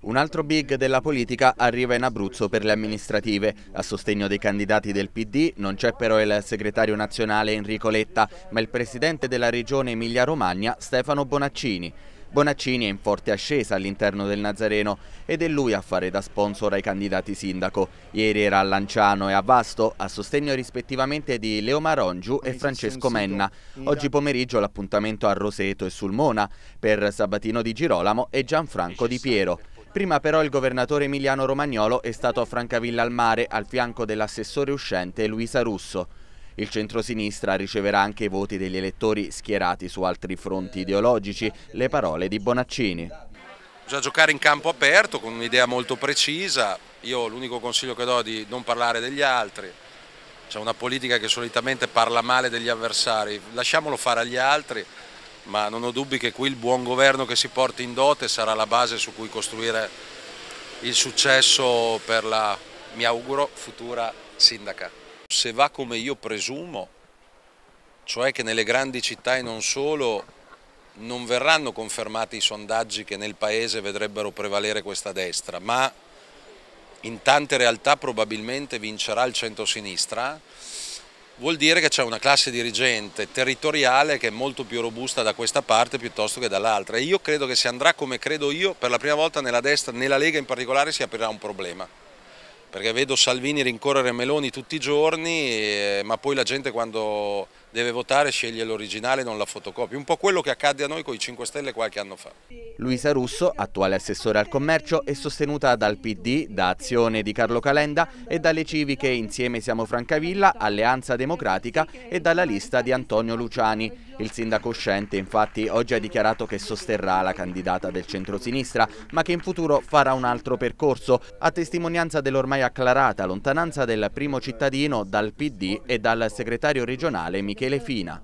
Un altro big della politica arriva in Abruzzo per le amministrative. A sostegno dei candidati del PD non c'è però il segretario nazionale Enrico Letta, ma il presidente della regione Emilia-Romagna Stefano Bonaccini. Bonaccini è in forte ascesa all'interno del Nazareno ed è lui a fare da sponsor ai candidati sindaco. Ieri era a Lanciano e a Vasto a sostegno rispettivamente di Leo Marongiu e Francesco Menna. Oggi pomeriggio l'appuntamento a Roseto e Sulmona per Sabatino Di Girolamo e Gianfranco Di Piero. Prima però il governatore Emiliano Romagnolo è stato a Francavilla al mare al fianco dell'assessore uscente Luisa Russo. Il centrosinistra riceverà anche i voti degli elettori schierati su altri fronti ideologici, le parole di Bonaccini. Bisogna giocare in campo aperto con un'idea molto precisa, io l'unico consiglio che do è di non parlare degli altri, c'è una politica che solitamente parla male degli avversari, lasciamolo fare agli altri, ma non ho dubbi che qui il buon governo che si porti in dote sarà la base su cui costruire il successo per la, mi auguro, futura sindaca se va come io presumo, cioè che nelle grandi città e non solo non verranno confermati i sondaggi che nel paese vedrebbero prevalere questa destra, ma in tante realtà probabilmente vincerà il centrosinistra, vuol dire che c'è una classe dirigente territoriale che è molto più robusta da questa parte piuttosto che dall'altra e io credo che se andrà come credo io, per la prima volta nella destra, nella Lega in particolare, si aprirà un problema perché vedo Salvini rincorrere Meloni tutti i giorni, eh, ma poi la gente quando deve votare sceglie l'originale e non la fotocopia. Un po' quello che accadde a noi con i 5 Stelle qualche anno fa. Luisa Russo, attuale assessore al commercio, è sostenuta dal PD, da Azione di Carlo Calenda e dalle civiche Insieme Siamo Francavilla, Alleanza Democratica e dalla lista di Antonio Luciani. Il sindaco uscente infatti oggi ha dichiarato che sosterrà la candidata del centrosinistra ma che in futuro farà un altro percorso a testimonianza dell'ormai acclarata lontananza del primo cittadino dal PD e dal segretario regionale Michele Fina.